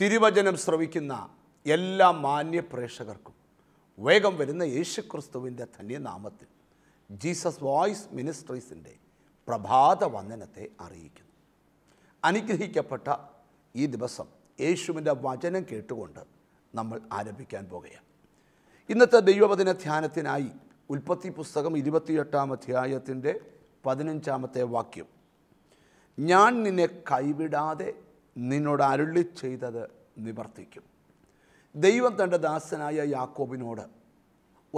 തിരുവചനം ശ്രവിക്കുന്ന എല്ലാ മാന്യപ്രേക്ഷകർക്കും വേഗം വരുന്ന യേശുക്രിസ്തുവിൻ്റെ ധന്യനാമത്തിൽ ജീസസ് വോയിസ് മിനിസ്ട്രീസിൻ്റെ പ്രഭാത വന്ദനത്തെ അറിയിക്കുന്നു അനുഗ്രഹിക്കപ്പെട്ട ഈ ദിവസം യേശുവിൻ്റെ വചനം കേട്ടുകൊണ്ട് നമ്മൾ ആരംഭിക്കാൻ പോകുകയാണ് ഇന്നത്തെ ദൈവവചന ധ്യാനത്തിനായി ഉൽപ്പത്തി പുസ്തകം ഇരുപത്തിയെട്ടാം അധ്യായത്തിൻ്റെ പതിനഞ്ചാമത്തെ വാക്യം ഞാൻ നിന്നെ കൈവിടാതെ നിന്നോട് അരുളി ചെയ്തത് നിവർത്തിക്കും ദൈവം തൻ്റെ ദാസനായ യാക്കോബിനോട്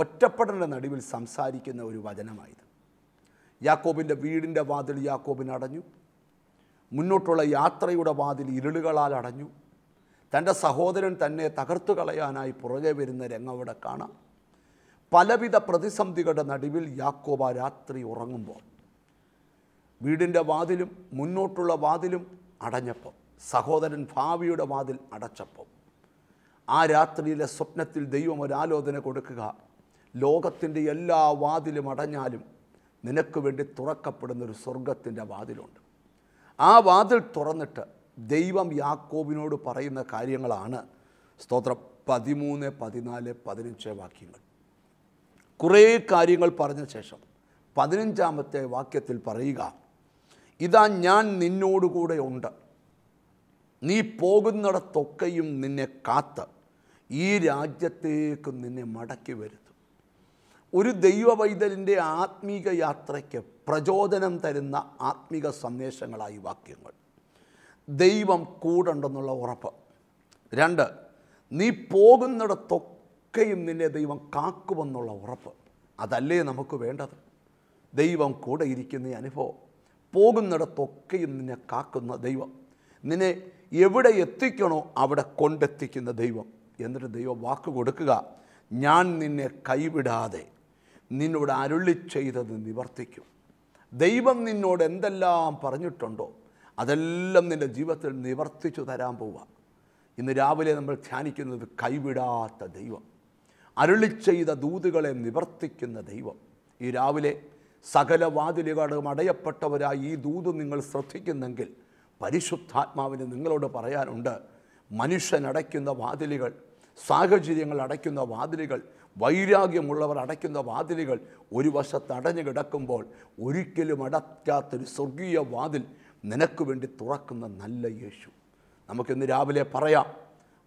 ഒറ്റപ്പെടേണ്ട നടുവിൽ സംസാരിക്കുന്ന ഒരു വചനമായത് യാക്കോബിൻ്റെ വീടിൻ്റെ വാതിൽ യാക്കോബിന് അടഞ്ഞു മുന്നോട്ടുള്ള യാത്രയുടെ വാതിൽ ഇരുളുകളാൽ അടഞ്ഞു തൻ്റെ സഹോദരൻ തന്നെ തകർത്തു കളയാനായി പുറകെ വരുന്ന രംഗവിടെ കാണാം പലവിധ പ്രതിസന്ധികളുടെ നടുവിൽ യാക്കോബ രാത്രി ഉറങ്ങുമ്പോൾ വീടിൻ്റെ വാതിലും മുന്നോട്ടുള്ള വാതിലും അടഞ്ഞപ്പോൾ സഹോദരൻ ഭാവിയുടെ വാതിൽ അടച്ചപ്പോൾ ആ രാത്രിയിലെ സ്വപ്നത്തിൽ ദൈവം ഒരാലോചന കൊടുക്കുക ലോകത്തിൻ്റെ എല്ലാ വാതിലും അടഞ്ഞാലും നിനക്ക് വേണ്ടി തുറക്കപ്പെടുന്നൊരു സ്വർഗത്തിൻ്റെ വാതിലുണ്ട് ആ വാതിൽ തുറന്നിട്ട് ദൈവം യാക്കോബിനോട് പറയുന്ന കാര്യങ്ങളാണ് സ്തോത്രം പതിമൂന്ന് പതിനാല് പതിനഞ്ച് വാക്യങ്ങൾ കുറേ കാര്യങ്ങൾ പറഞ്ഞ ശേഷം പതിനഞ്ചാമത്തെ വാക്യത്തിൽ പറയുക ഇതാ ഞാൻ നിന്നോടുകൂടെ ഉണ്ട് നീ പോകുന്നിടത്തൊക്കെയും നിന്നെ കാത്ത് ഈ രാജ്യത്തേക്ക് നിന്നെ മടക്കി വരുത്തും ഒരു ദൈവവൈതലിൻ്റെ ആത്മീക യാത്രയ്ക്ക് പ്രചോദനം തരുന്ന ആത്മീക സന്ദേശങ്ങളായി വാക്യങ്ങൾ ദൈവം കൂടുണ്ടെന്നുള്ള ഉറപ്പ് രണ്ട് നീ പോകുന്നിടത്തൊക്കെയും നിന്നെ ദൈവം കാക്കുമെന്നുള്ള ഉറപ്പ് അതല്ലേ നമുക്ക് വേണ്ടത് ദൈവം കൂടെ ഇരിക്കുന്ന അനുഭവം പോകുന്നിടത്തൊക്കെയും നിന്നെ കാക്കുന്ന ദൈവം നിന്നെ എവിടെ എത്തിക്കണോ അവിടെ കൊണ്ടെത്തിക്കുന്ന ദൈവം എന്നിട്ട് ദൈവം വാക്ക് കൊടുക്കുക ഞാൻ നിന്നെ കൈവിടാതെ നിന്നോട് അരുളി ചെയ്തത് നിവർത്തിക്കും ദൈവം നിന്നോട് എന്തെല്ലാം പറഞ്ഞിട്ടുണ്ടോ അതെല്ലാം നിൻ്റെ ജീവിതത്തിൽ നിവർത്തിച്ചു തരാൻ പോവുക ഇന്ന് രാവിലെ നമ്മൾ ധ്യാനിക്കുന്നത് കൈവിടാത്ത ദൈവം അരുളി ചെയ്ത ദൂതുകളെ നിവർത്തിക്കുന്ന ദൈവം ഈ രാവിലെ സകല വാതിലുകളും അടയപ്പെട്ടവരായി ഈ ദൂത് നിങ്ങൾ ശ്രദ്ധിക്കുന്നെങ്കിൽ പരിശുദ്ധാത്മാവിന് നിങ്ങളോട് പറയാനുണ്ട് മനുഷ്യൻ അടയ്ക്കുന്ന വാതിലുകൾ സാഹചര്യങ്ങൾ അടയ്ക്കുന്ന വാതിലുകൾ വൈരാഗ്യമുള്ളവർ അടയ്ക്കുന്ന വാതിലുകൾ ഒരു വശത്ത് അടഞ്ഞു കിടക്കുമ്പോൾ ഒരിക്കലും അടയ്ക്കാത്തൊരു സ്വർഗീയ വാതിൽ നിനക്ക് വേണ്ടി തുറക്കുന്ന നല്ല യേശു നമുക്കിന്ന് രാവിലെ പറയാം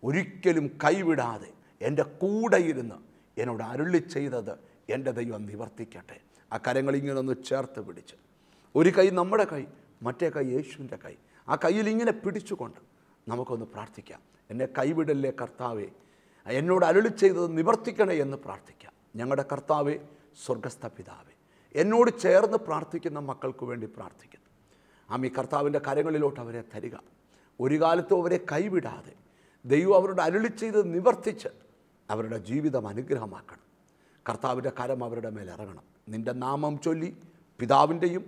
ഒരിക്കലും കൈവിടാതെ എൻ്റെ കൂടെ ഇരുന്ന് എന്നോട് അരുളി ചെയ്തത് എൻ്റെ ദൈവം നിവർത്തിക്കട്ടെ ആ കരങ്ങൾ ഇങ്ങനെ ഒന്ന് ചേർത്ത് പിടിച്ച് ഒരു കൈ നമ്മുടെ കൈ മറ്റേ കൈ യേശുവിൻ്റെ കൈ ആ കയ്യിൽ ഇങ്ങനെ പിടിച്ചുകൊണ്ട് നമുക്കൊന്ന് പ്രാർത്ഥിക്കാം എന്നെ കൈവിടല്ലേ കർത്താവേ എന്നോട് അരുളി ചെയ്തത് നിവർത്തിക്കണേ എന്ന് പ്രാർത്ഥിക്കാം ഞങ്ങളുടെ കർത്താവെ സ്വർഗസ്ഥ പിതാവെ എന്നോട് ചേർന്ന് പ്രാർത്ഥിക്കുന്ന മക്കൾക്ക് വേണ്ടി പ്രാർത്ഥിക്കുന്നു ആമി കർത്താവിൻ്റെ കരങ്ങളിലോട്ട് അവരെ തരിക ഒരു കാലത്തും അവരെ കൈവിടാതെ ദൈവം അവരുടെ അരുളി ചെയ്ത് നിവർത്തിച്ച് അവരുടെ ജീവിതം അനുഗ്രഹമാക്കണം കർത്താവിൻ്റെ കരം അവരുടെ മേൽ നിൻ്റെ നാമം ചൊല്ലി പിതാവിൻ്റെയും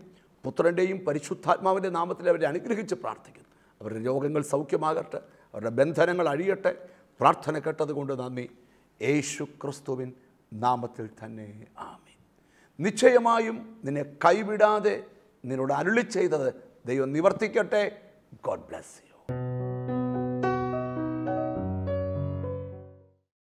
പുത്രൻ്റെയും പരിശുദ്ധാത്മാവിൻ്റെ നാമത്തിൽ അവരെ അനുഗ്രഹിച്ച് പ്രാർത്ഥിക്കുന്നു അവരുടെ രോഗങ്ങൾ സൗഖ്യമാകട്ടെ അവരുടെ ബന്ധനങ്ങൾ അഴിയട്ടെ പ്രാർത്ഥന കേട്ടതുകൊണ്ട് നന്ദി യേശു ക്രിസ്തുവിൻ നാമത്തിൽ തന്നെ ആമി നിശ്ചയമായും നിന്നെ കൈവിടാതെ നിന്നോട് അരുളി ചെയ്തത് ദൈവം നിവർത്തിക്കട്ടെ ഗോഡ് ബ്ലസ്